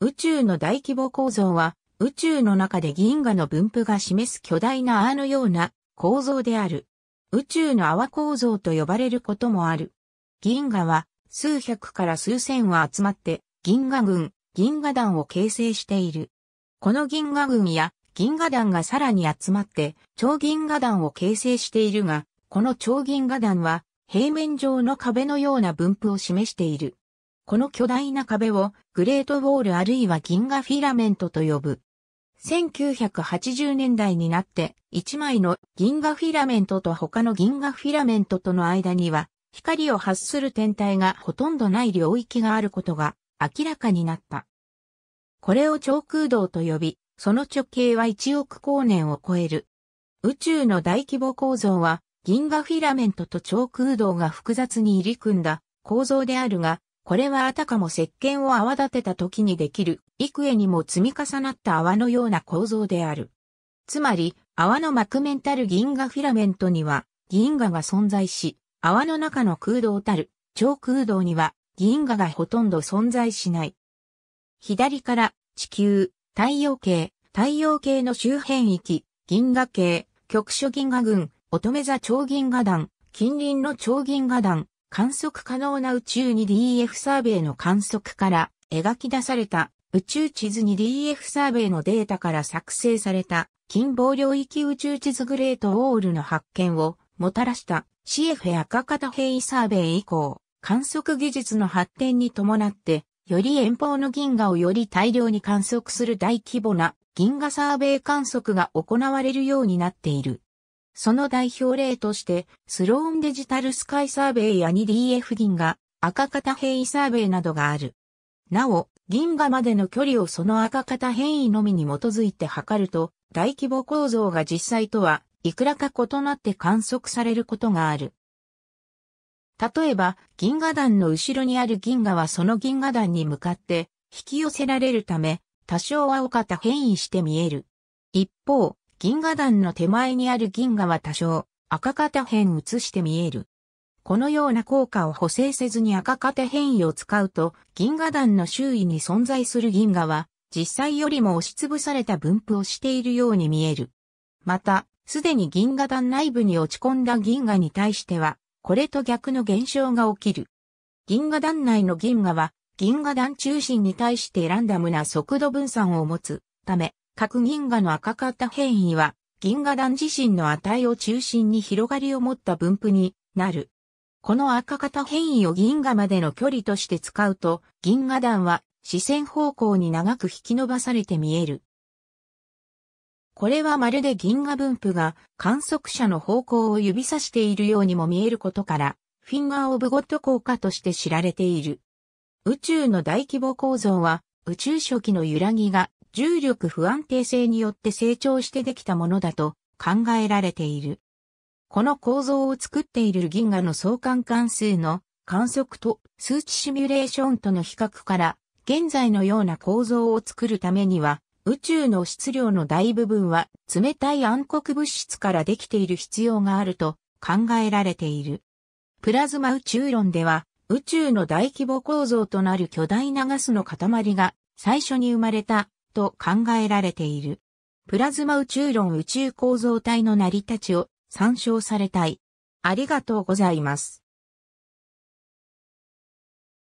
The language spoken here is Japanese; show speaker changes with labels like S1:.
S1: 宇宙の大規模構造は、宇宙の中で銀河の分布が示す巨大な泡のような構造である。宇宙の泡構造と呼ばれることもある。銀河は数百から数千は集まって銀河群、銀河団を形成している。この銀河群や銀河団がさらに集まって超銀河団を形成しているが、この超銀河団は平面上の壁のような分布を示している。この巨大な壁をグレートウォールあるいは銀河フィラメントと呼ぶ。1980年代になって1枚の銀河フィラメントと他の銀河フィラメントとの間には光を発する天体がほとんどない領域があることが明らかになった。これを超空洞と呼び、その直径は1億光年を超える。宇宙の大規模構造は銀河フィラメントと超空洞が複雑に入り組んだ構造であるが、これはあたかも石鹸を泡立てた時にできる、幾重にも積み重なった泡のような構造である。つまり、泡の膜面たる銀河フィラメントには、銀河が存在し、泡の中の空洞たる、超空洞には、銀河がほとんど存在しない。左から、地球、太陽系、太陽系の周辺域、銀河系、局所銀河群、乙女座超銀河団、近隣の超銀河団、観測可能な宇宙に DF サーベイの観測から描き出された宇宙地図に DF サーベイのデータから作成された近傍領域宇宙地図グレートオールの発見をもたらした CF 赤方異サーベイ以降、観測技術の発展に伴って、より遠方の銀河をより大量に観測する大規模な銀河サーベイ観測が行われるようになっている。その代表例として、スローンデジタルスカイサーベイや 2DF 銀河、赤型変異サーベイなどがある。なお、銀河までの距離をその赤型変異のみに基づいて測ると、大規模構造が実際とは、いくらか異なって観測されることがある。例えば、銀河団の後ろにある銀河はその銀河団に向かって引き寄せられるため、多少は青型変異して見える。一方、銀河団の手前にある銀河は多少赤片辺移して見える。このような効果を補正せずに赤片変異を使うと、銀河団の周囲に存在する銀河は、実際よりも押しつぶされた分布をしているように見える。また、すでに銀河団内部に落ち込んだ銀河に対しては、これと逆の現象が起きる。銀河団内の銀河は、銀河団中心に対してランダムな速度分散を持つため、核銀河の赤型変異は、銀河団自身の値を中心に広がりを持った分布になる。この赤型変異を銀河までの距離として使うと、銀河団は視線方向に長く引き伸ばされて見える。これはまるで銀河分布が観測者の方向を指さしているようにも見えることから、フィンガー・オブ・ゴッド効果として知られている。宇宙の大規模構造は、宇宙初期の揺らぎが重力不安定性によって成長してできたものだと考えられている。この構造を作っている銀河の相関関数の観測と数値シミュレーションとの比較から現在のような構造を作るためには宇宙の質量の大部分は冷たい暗黒物質からできている必要があると考えられている。プラズマ宇宙論では宇宙の大規模構造となる巨大なガスの塊が最初に生まれたと考えられている。プラズマ宇宙論宇宙構造体の成り立ちを参照されたい。ありがとうございます。